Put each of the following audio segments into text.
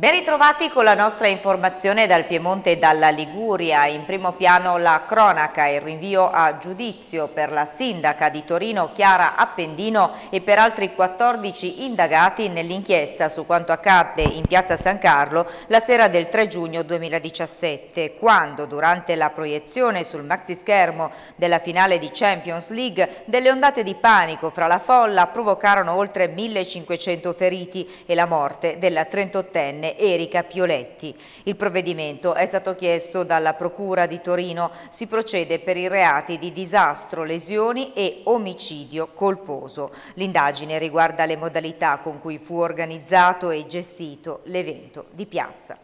Ben ritrovati con la nostra informazione dal Piemonte e dalla Liguria. In primo piano la cronaca e il rinvio a giudizio per la sindaca di Torino Chiara Appendino e per altri 14 indagati nell'inchiesta su quanto accadde in piazza San Carlo la sera del 3 giugno 2017, quando durante la proiezione sul maxischermo della finale di Champions League delle ondate di panico fra la folla provocarono oltre 1500 feriti e la morte della 38enne ventenne Erika Pioletti. Il provvedimento è stato chiesto dalla Procura di Torino. Si procede per i reati di disastro, lesioni e omicidio colposo. L'indagine riguarda le modalità con cui fu organizzato e gestito l'evento di piazza.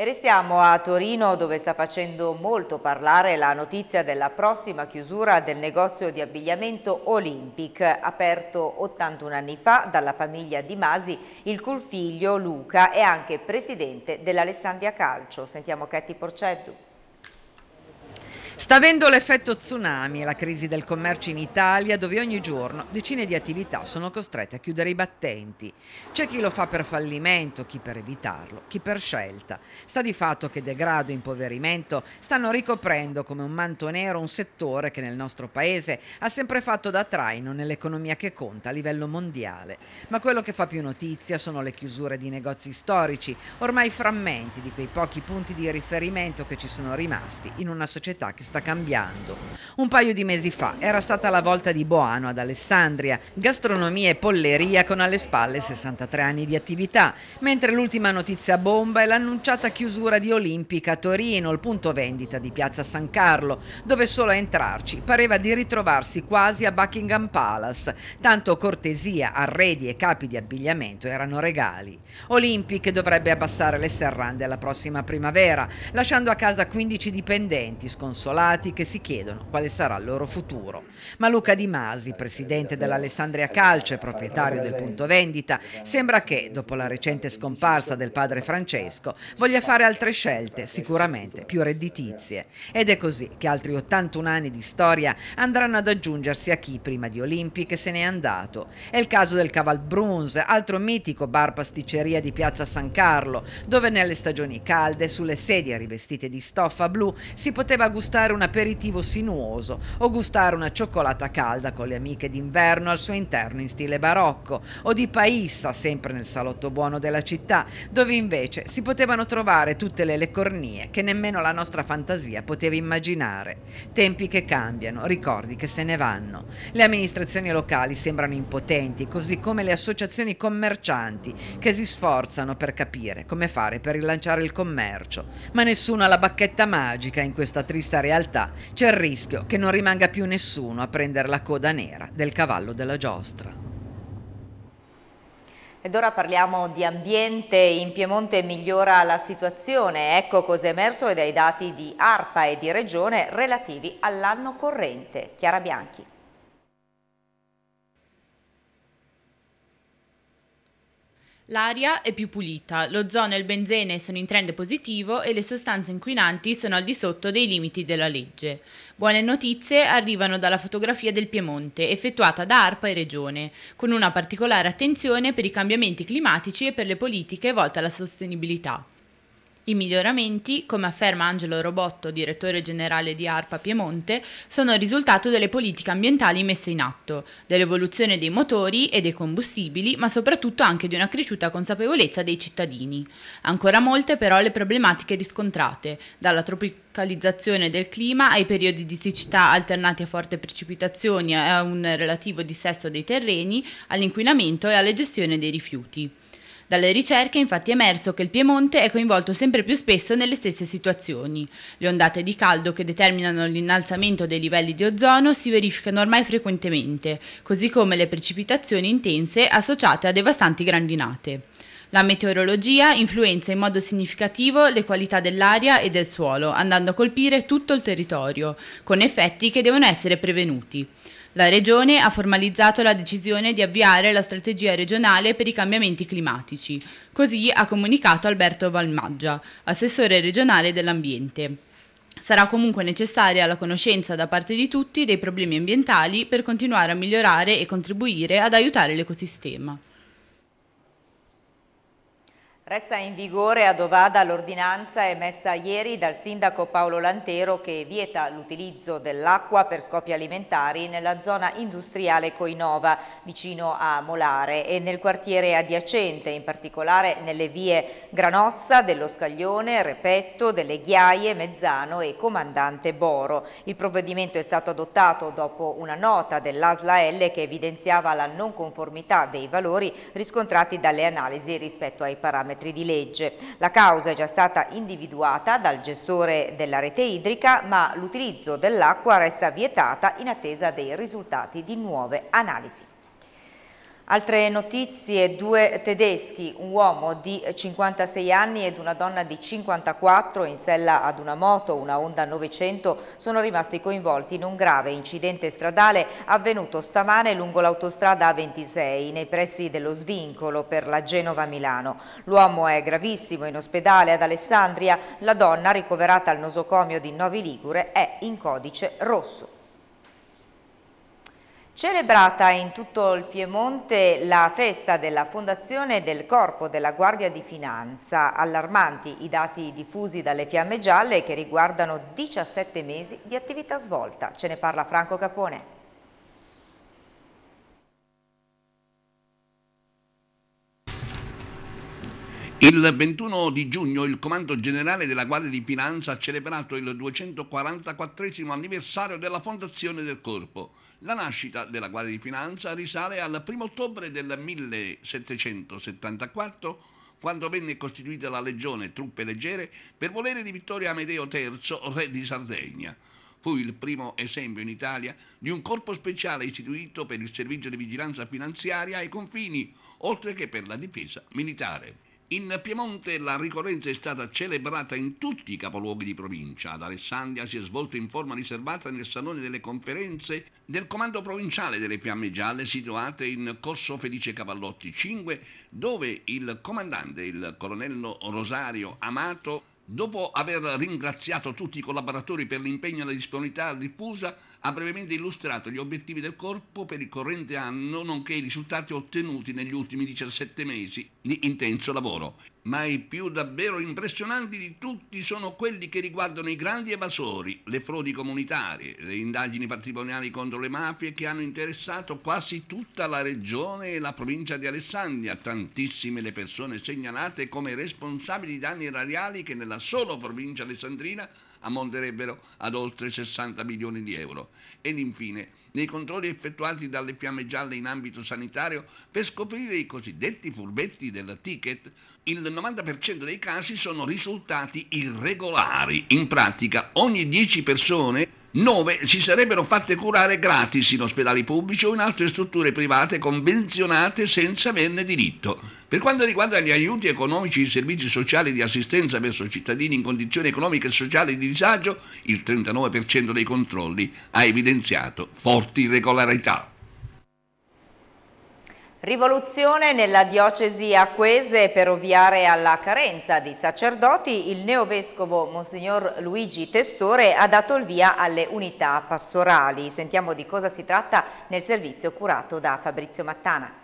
E restiamo a Torino dove sta facendo molto parlare la notizia della prossima chiusura del negozio di abbigliamento Olympic, aperto 81 anni fa dalla famiglia Di Masi, il cui figlio Luca è anche presidente dell'Alessandria Calcio. Sentiamo Catti Porceddu. Sta avendo l'effetto tsunami la crisi del commercio in Italia dove ogni giorno decine di attività sono costrette a chiudere i battenti. C'è chi lo fa per fallimento, chi per evitarlo, chi per scelta. Sta di fatto che degrado e impoverimento stanno ricoprendo come un manto nero un settore che nel nostro paese ha sempre fatto da traino nell'economia che conta a livello mondiale. Ma quello che fa più notizia sono le chiusure di negozi storici, ormai frammenti di quei pochi punti di riferimento che ci sono rimasti in una società che si sta cambiando. Un paio di mesi fa era stata la volta di Boano ad Alessandria, gastronomia e polleria con alle spalle 63 anni di attività, mentre l'ultima notizia bomba è l'annunciata chiusura di Olimpica a Torino, il punto vendita di Piazza San Carlo, dove solo a entrarci pareva di ritrovarsi quasi a Buckingham Palace, tanto cortesia, arredi e capi di abbigliamento erano regali. Olimpic dovrebbe abbassare le serrande alla prossima primavera, lasciando a casa 15 dipendenti sconsolati scivolati che si chiedono quale sarà il loro futuro. Ma Luca Di Masi, presidente dell'Alessandria Calcio e proprietario del punto vendita, sembra che, dopo la recente scomparsa del padre Francesco, voglia fare altre scelte, sicuramente più redditizie. Ed è così che altri 81 anni di storia andranno ad aggiungersi a chi prima di Olimpiche se n'è andato. È il caso del Caval Bruns, altro mitico bar pasticceria di Piazza San Carlo, dove nelle stagioni calde, sulle sedie rivestite di stoffa blu, si poteva gustare pranzare un aperitivo sinuoso o gustare una cioccolata calda con le amiche d'inverno al suo interno in stile barocco o di paissa sempre nel salotto buono della città dove invece si potevano trovare tutte le lecornie che nemmeno la nostra fantasia poteva immaginare. Tempi che cambiano, ricordi che se ne vanno. Le amministrazioni locali sembrano impotenti, così come le associazioni commercianti che si sforzano per capire come fare per rilanciare il commercio. Ma nessuno ha la bacchetta magica in questa triste realtà realtà c'è il rischio che non rimanga più nessuno a prendere la coda nera del cavallo della giostra. Ed ora parliamo di ambiente, in Piemonte migliora la situazione, ecco cos'è emerso dai dati di ARPA e di Regione relativi all'anno corrente. Chiara Bianchi. L'aria è più pulita, l'ozono e il benzene sono in trend positivo e le sostanze inquinanti sono al di sotto dei limiti della legge. Buone notizie arrivano dalla fotografia del Piemonte, effettuata da ARPA e Regione, con una particolare attenzione per i cambiamenti climatici e per le politiche volte alla sostenibilità. I miglioramenti, come afferma Angelo Robotto, direttore generale di ARPA Piemonte, sono il risultato delle politiche ambientali messe in atto, dell'evoluzione dei motori e dei combustibili, ma soprattutto anche di una cresciuta consapevolezza dei cittadini. Ancora molte però le problematiche riscontrate, dalla tropicalizzazione del clima ai periodi di siccità alternati a forti precipitazioni e a un relativo dissesto dei terreni, all'inquinamento e alla gestione dei rifiuti. Dalle ricerche è infatti emerso che il Piemonte è coinvolto sempre più spesso nelle stesse situazioni. Le ondate di caldo che determinano l'innalzamento dei livelli di ozono si verificano ormai frequentemente, così come le precipitazioni intense associate a devastanti grandinate. La meteorologia influenza in modo significativo le qualità dell'aria e del suolo, andando a colpire tutto il territorio, con effetti che devono essere prevenuti. La Regione ha formalizzato la decisione di avviare la strategia regionale per i cambiamenti climatici. Così ha comunicato Alberto Valmaggia, assessore regionale dell'ambiente. Sarà comunque necessaria la conoscenza da parte di tutti dei problemi ambientali per continuare a migliorare e contribuire ad aiutare l'ecosistema. Resta in vigore a Dovada l'ordinanza emessa ieri dal sindaco Paolo Lantero che vieta l'utilizzo dell'acqua per scopi alimentari nella zona industriale Coinova, vicino a Molare e nel quartiere adiacente, in particolare nelle vie Granozza, dello Scaglione, Repetto, delle Ghiaie, Mezzano e Comandante Boro. Il provvedimento è stato adottato dopo una nota dell'ASLA L che evidenziava la non conformità dei valori riscontrati dalle analisi rispetto ai parametri chilometri di legge. La causa è già stata individuata dal gestore della rete idrica, ma l'utilizzo dell'acqua resta vietata in attesa dei risultati di nuove analisi. Altre notizie, due tedeschi, un uomo di 56 anni ed una donna di 54 in sella ad una moto, una Honda 900, sono rimasti coinvolti in un grave incidente stradale avvenuto stamane lungo l'autostrada A26 nei pressi dello svincolo per la Genova-Milano. L'uomo è gravissimo in ospedale ad Alessandria, la donna ricoverata al nosocomio di Novi Ligure è in codice rosso. Celebrata in tutto il Piemonte la festa della fondazione del Corpo della Guardia di Finanza, allarmanti i dati diffusi dalle fiamme gialle che riguardano 17 mesi di attività svolta. Ce ne parla Franco Capone. Il 21 di giugno il Comando Generale della Guardia di Finanza ha celebrato il 244 anniversario della fondazione del Corpo. La nascita della Guardia di Finanza risale al 1 ottobre del 1774 quando venne costituita la legione truppe leggere per volere di Vittorio Amedeo III, re di Sardegna. Fu il primo esempio in Italia di un corpo speciale istituito per il servizio di vigilanza finanziaria ai confini, oltre che per la difesa militare. In Piemonte la ricorrenza è stata celebrata in tutti i capoluoghi di provincia. Ad Alessandria si è svolto in forma riservata nel Salone delle Conferenze del Comando Provinciale delle Fiamme Gialle situate in Corso Felice Cavallotti 5, dove il comandante, il colonnello Rosario Amato, Dopo aver ringraziato tutti i collaboratori per l'impegno e la disponibilità diffusa, ha brevemente illustrato gli obiettivi del corpo per il corrente anno, nonché i risultati ottenuti negli ultimi 17 mesi di intenso lavoro. Ma i più davvero impressionanti di tutti sono quelli che riguardano i grandi evasori, le frodi comunitarie, le indagini patrimoniali contro le mafie che hanno interessato quasi tutta la regione e la provincia di Alessandria, tantissime le persone segnalate come responsabili di danni erariali che nella solo provincia alessandrina ammonterebbero ad oltre 60 milioni di euro. Ed infine, nei controlli effettuati dalle fiamme gialle in ambito sanitario per scoprire i cosiddetti furbetti del ticket, il 90% dei casi sono risultati irregolari. In pratica, ogni 10 persone 9. Si sarebbero fatte curare gratis in ospedali pubblici o in altre strutture private convenzionate senza averne diritto. Per quanto riguarda gli aiuti economici e i servizi sociali di assistenza verso cittadini in condizioni economiche e sociali di disagio, il 39% dei controlli ha evidenziato forti irregolarità. Rivoluzione nella diocesi acquese per ovviare alla carenza di sacerdoti, il neovescovo Monsignor Luigi Testore ha dato il via alle unità pastorali. Sentiamo di cosa si tratta nel servizio curato da Fabrizio Mattana.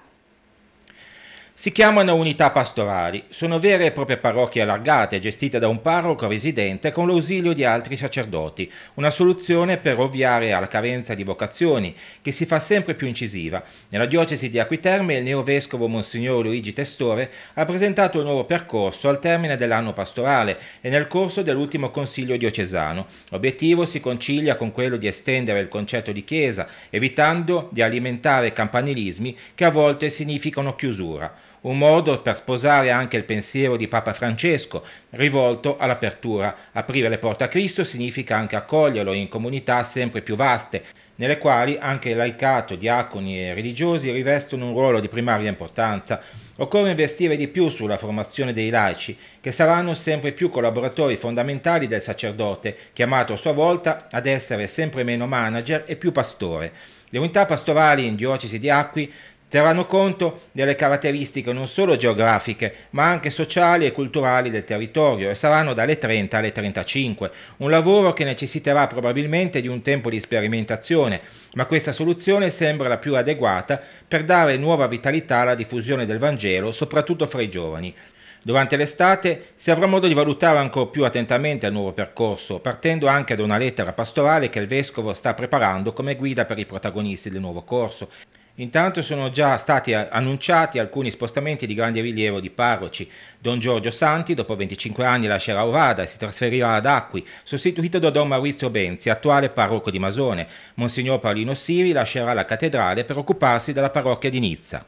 Si chiamano unità pastorali, sono vere e proprie parrocchie allargate gestite da un parroco residente con l'ausilio di altri sacerdoti, una soluzione per ovviare alla carenza di vocazioni che si fa sempre più incisiva. Nella diocesi di Acquiterme il neovescovo Monsignor Luigi Testore ha presentato un nuovo percorso al termine dell'anno pastorale e nel corso dell'ultimo consiglio diocesano. L'obiettivo si concilia con quello di estendere il concetto di chiesa, evitando di alimentare campanilismi che a volte significano chiusura un modo per sposare anche il pensiero di Papa Francesco, rivolto all'apertura. Aprire le porte a Cristo significa anche accoglierlo in comunità sempre più vaste, nelle quali anche laicato, diaconi e religiosi rivestono un ruolo di primaria importanza. Occorre investire di più sulla formazione dei laici, che saranno sempre più collaboratori fondamentali del sacerdote, chiamato a sua volta ad essere sempre meno manager e più pastore. Le unità pastorali in diocesi di Acqui terranno conto delle caratteristiche non solo geografiche, ma anche sociali e culturali del territorio e saranno dalle 30 alle 35, un lavoro che necessiterà probabilmente di un tempo di sperimentazione, ma questa soluzione sembra la più adeguata per dare nuova vitalità alla diffusione del Vangelo, soprattutto fra i giovani. Durante l'estate si avrà modo di valutare ancora più attentamente il nuovo percorso, partendo anche da una lettera pastorale che il Vescovo sta preparando come guida per i protagonisti del nuovo corso. Intanto sono già stati annunciati alcuni spostamenti di grande rilievo di parroci. Don Giorgio Santi, dopo 25 anni, lascerà Ovada e si trasferirà ad Acqui, sostituito da Don Maurizio Benzi, attuale parroco di Masone. Monsignor Paolino Siri lascerà la cattedrale per occuparsi della parrocchia di Nizza.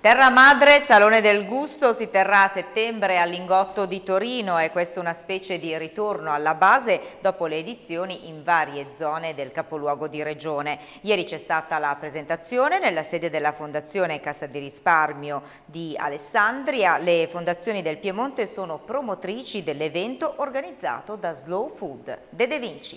Terra Madre, Salone del Gusto, si terrà a settembre all'Ingotto di Torino e questo è una specie di ritorno alla base dopo le edizioni in varie zone del capoluogo di regione. Ieri c'è stata la presentazione nella sede della Fondazione Cassa di Risparmio di Alessandria. Le fondazioni del Piemonte sono promotrici dell'evento organizzato da Slow Food. De De Vinci.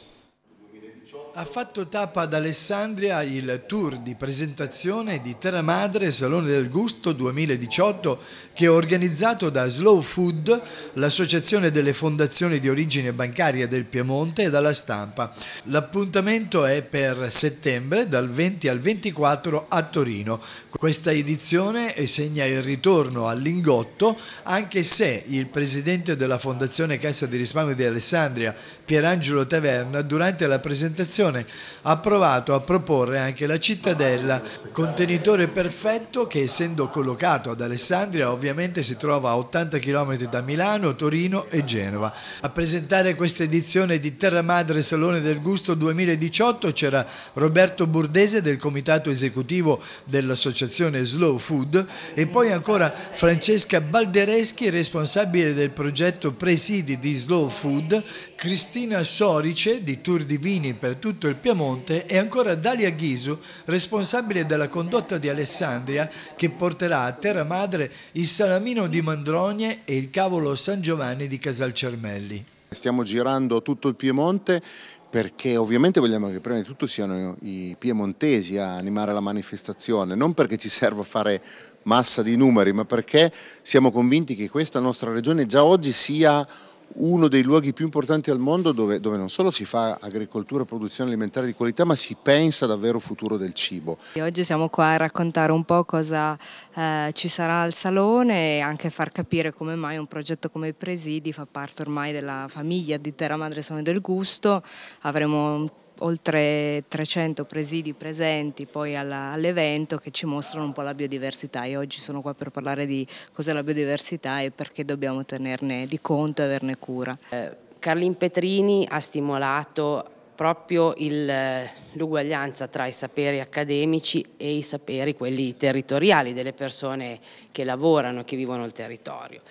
2018 ha fatto tappa ad Alessandria il tour di presentazione di Terra Madre Salone del Gusto 2018 che è organizzato da Slow Food, l'associazione delle fondazioni di origine bancaria del Piemonte e dalla stampa. L'appuntamento è per settembre dal 20 al 24 a Torino. Questa edizione segna il ritorno all'ingotto anche se il presidente della Fondazione Cassa di Risparmio di Alessandria, Pierangelo Taverna, durante la presentazione Commissione ha provato a proporre anche la cittadella contenitore perfetto che essendo collocato ad Alessandria ovviamente si trova a 80 km da Milano, Torino e Genova. A presentare questa edizione di Terra Madre Salone del Gusto 2018 c'era Roberto Burdese del comitato esecutivo dell'associazione Slow Food e poi ancora Francesca Baldereschi responsabile del progetto Presidi di Slow Food, Cristina Sorice di Tour di Vini per tutti tutto il Piemonte e ancora Dalia Ghisu, responsabile della condotta di Alessandria, che porterà a terra madre il salamino di Mandrogne e il cavolo San Giovanni di Casalcermelli. Stiamo girando tutto il Piemonte perché ovviamente vogliamo che prima di tutto siano i piemontesi a animare la manifestazione, non perché ci serva fare massa di numeri, ma perché siamo convinti che questa nostra regione già oggi sia uno dei luoghi più importanti al mondo dove, dove, non solo si fa agricoltura, e produzione alimentare di qualità, ma si pensa davvero al futuro del cibo. Oggi siamo qua a raccontare un po' cosa eh, ci sarà al salone e anche far capire come mai un progetto come i Presidi fa parte ormai della famiglia di Terra Madre Sole del Gusto. Avremo oltre 300 presidi presenti poi alla, all'evento che ci mostrano un po' la biodiversità. Io oggi sono qua per parlare di cos'è la biodiversità e perché dobbiamo tenerne di conto e averne cura. Eh, Carlin Petrini ha stimolato proprio il, eh, l'uguaglianza tra i saperi accademici e i saperi, quelli territoriali, delle persone che lavorano, e che vivono il territorio.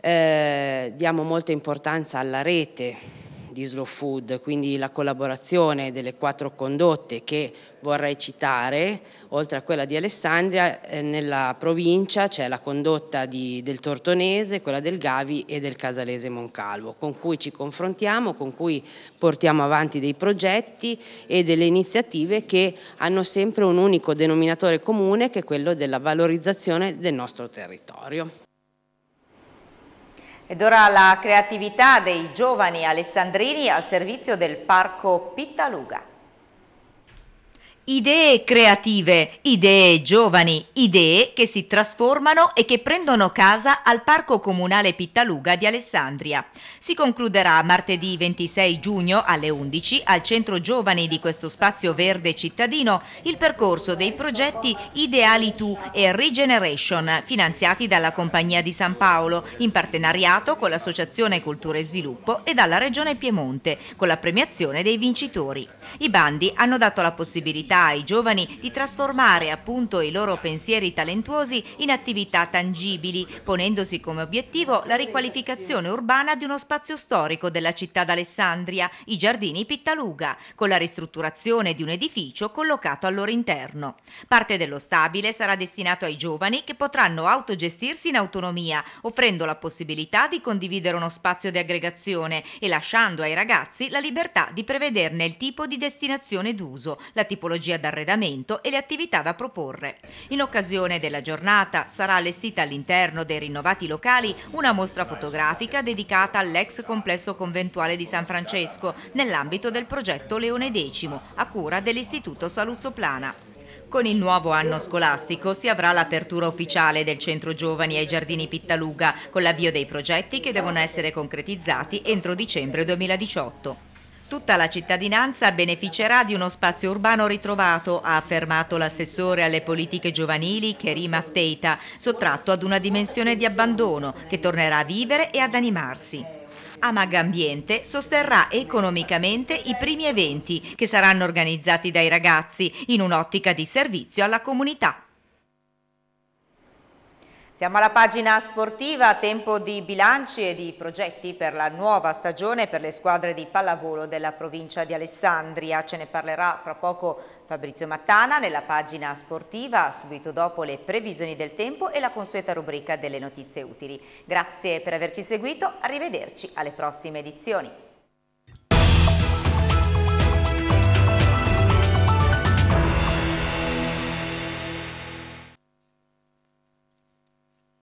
Eh, diamo molta importanza alla rete di Slow Food, quindi la collaborazione delle quattro condotte che vorrei citare, oltre a quella di Alessandria, eh, nella provincia c'è la condotta di, del Tortonese, quella del Gavi e del Casalese Moncalvo, con cui ci confrontiamo, con cui portiamo avanti dei progetti e delle iniziative che hanno sempre un unico denominatore comune che è quello della valorizzazione del nostro territorio. Ed ora la creatività dei giovani alessandrini al servizio del parco Pittaluga idee creative, idee giovani, idee che si trasformano e che prendono casa al Parco Comunale Pittaluga di Alessandria. Si concluderà martedì 26 giugno alle 11 al Centro Giovani di questo spazio verde cittadino il percorso dei progetti Ideali Tu e Regeneration finanziati dalla Compagnia di San Paolo in partenariato con l'Associazione Cultura e Sviluppo e dalla Regione Piemonte con la premiazione dei vincitori. I bandi hanno dato la possibilità possibilità ai giovani di trasformare appunto i loro pensieri talentuosi in attività tangibili, ponendosi come obiettivo la riqualificazione urbana di uno spazio storico della città d'Alessandria, i giardini Pittaluga, con la ristrutturazione di un edificio collocato al loro interno. Parte dello stabile sarà destinato ai giovani che potranno autogestirsi in autonomia, offrendo la possibilità di condividere uno spazio di aggregazione e lasciando ai ragazzi la libertà di prevederne il tipo di destinazione d'uso, la tipologia tipologia d'arredamento e le attività da proporre. In occasione della giornata sarà allestita all'interno dei rinnovati locali una mostra fotografica dedicata all'ex complesso conventuale di San Francesco nell'ambito del progetto Leone X a cura dell'Istituto Saluzzo Plana. Con il nuovo anno scolastico si avrà l'apertura ufficiale del Centro Giovani ai Giardini Pittaluga con l'avvio dei progetti che devono essere concretizzati entro dicembre 2018. Tutta la cittadinanza beneficerà di uno spazio urbano ritrovato, ha affermato l'assessore alle politiche giovanili Kerim Afteita, sottratto ad una dimensione di abbandono che tornerà a vivere e ad animarsi. Amag Ambiente sosterrà economicamente i primi eventi che saranno organizzati dai ragazzi in un'ottica di servizio alla comunità. Siamo alla pagina sportiva, tempo di bilanci e di progetti per la nuova stagione per le squadre di pallavolo della provincia di Alessandria. Ce ne parlerà fra poco Fabrizio Mattana nella pagina sportiva, subito dopo le previsioni del tempo e la consueta rubrica delle notizie utili. Grazie per averci seguito, arrivederci alle prossime edizioni.